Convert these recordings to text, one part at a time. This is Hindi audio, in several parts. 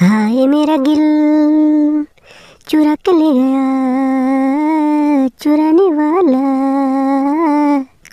हाँ ये मेरा गिल चुरा के ले गया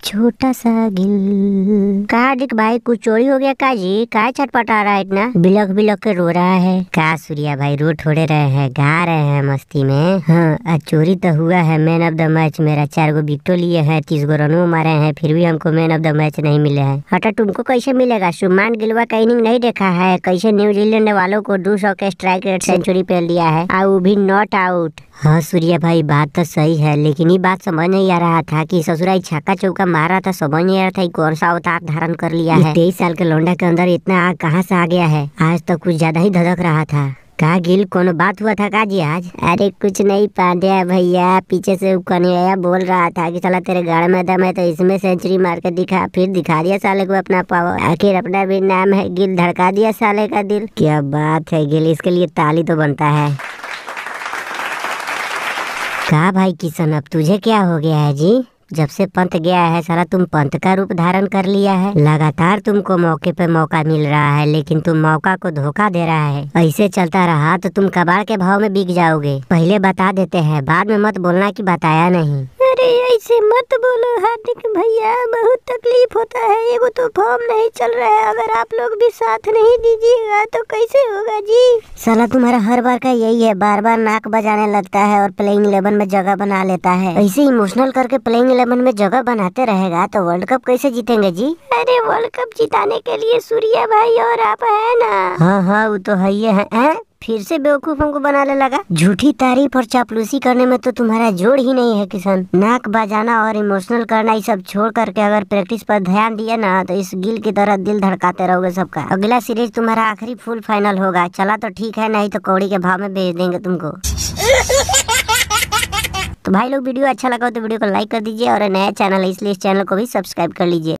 छोटा सा गिल कार्तिक भाई कुछ चोरी हो गया का जी का आ रहा है इतना बिलक बिलक के रो रहा है का सूर्या भाई रो थोड़े रहे हैं गा रहे हैं मस्ती में हाँ आज चोरी तो हुआ है मैन ऑफ द मैच मेरा चार गो विकटो लिए हैं तीस गो रनों मारे हैं फिर भी हमको मैन ऑफ द मैच नहीं मिले हैं हटा तुमको कैसे मिलेगा सुमान गिलवा का इनिंग नहीं देखा है कैसे न्यूजीलैंड वालों को दो सौ के स्ट्राइक रेट सेंचुरी पे लिया है और वो भी नॉट आउट हाँ सूर्या भाई बात तो सही है लेकिन ये बात समझ नहीं आ रहा था की ससुराई छाका चौका मारा तो था समझ नहीं था कौन सा अवतार धारण कर लिया है तेईस साल के लौंडा के अंदर इतना आग कहाँ से आ गया है आज तो कुछ ज्यादा ही धधक रहा था कहा गिल कोनो बात हुआ था का जी आज अरे कुछ नहीं पांड्या भैया पीछे से कन्हैया बोल रहा था कि चला तेरे गाड़ में दम है तो इसमें सेंचुरी मार के दिखा फिर दिखा दिया साले को अपना पावर आखिर अपना भी नाम है गिल धड़का दिया साले का दिल क्या बात है गिल इसके लिए ताली तो बनता है कहा भाई किशन अब तुझे क्या हो गया है जी जब से पंत गया है सारा तुम पंत का रूप धारण कर लिया है लगातार तुमको मौके पर मौका मिल रहा है लेकिन तुम मौका को धोखा दे रहा है ऐसे चलता रहा तो तुम कबाड़ के भाव में बिक जाओगे पहले बता देते हैं बाद में मत बोलना की बताया नहीं अरे ऐसे मत बोलो हार्दिक भैया बहुत तकलीफ होता है वो तो फॉर्म नहीं चल रहा है अगर आप लोग भी साथ नहीं दीजिएगा तो कैसे होगा जी साला तुम्हारा हर बार का यही है बार बार नाक बजाने लगता है और प्लेइंग इलेवन में जगह बना लेता है ऐसे इमोशनल करके प्लेइंग इलेवन में जगह बनाते रहेगा तो वर्ल्ड कप कैसे जीतेंगे जी अरे वर्ल्ड कप जिताने के लिए सूर्या भाई और आप है ना हाँ हाँ वो तो है ही है, है? फिर से बेवकूफ हमको बनाने लगा झूठी तारीफ और चापलूसी करने में तो तुम्हारा जोड़ ही नहीं है किसान नाक बजाना और इमोशनल करना ये सब छोड़ करके अगर प्रैक्टिस पर ध्यान दिया ना तो इस गिल की तरह दिल धड़काते रहोगे सबका अगला सीरीज तुम्हारा आखिरी फुल फाइनल होगा चला तो ठीक है नहीं तो कौड़ी के भाव में भेज देंगे तुमको तो भाई लोग वीडियो अच्छा लगा हो तो वीडियो को लाइक कर दीजिए और नया चैनल है इसलिए इस चैनल को भी सब्सक्राइब कर लीजिए